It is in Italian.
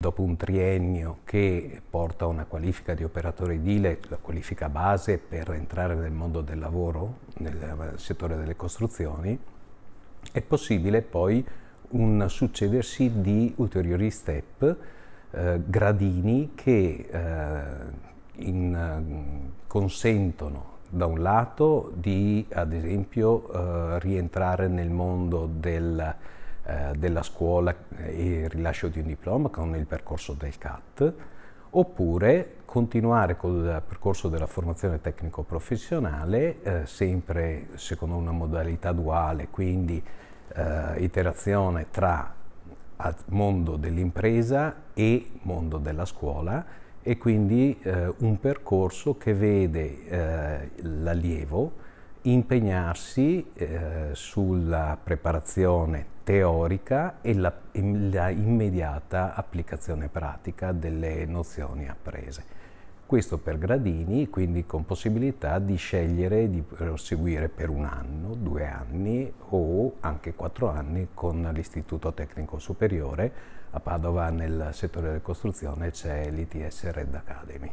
Dopo un triennio che porta a una qualifica di operatore edile, la qualifica base per entrare nel mondo del lavoro, nel settore delle costruzioni, è possibile poi un succedersi di ulteriori step, eh, gradini che eh, in, consentono da un lato di ad esempio eh, rientrare nel mondo del eh, della scuola e eh, il rilascio di un diploma con il percorso del CAT, oppure continuare con il percorso della formazione tecnico-professionale, eh, sempre secondo una modalità duale, quindi eh, iterazione tra mondo dell'impresa e mondo della scuola e quindi eh, un percorso che vede eh, l'allievo impegnarsi eh, sulla preparazione teorica e la, la, immediata applicazione pratica delle nozioni apprese. Questo per gradini, quindi con possibilità di scegliere di proseguire per un anno, due anni o anche quattro anni con l'Istituto Tecnico Superiore. A Padova nel settore della costruzione c'è l'ITS Red Academy.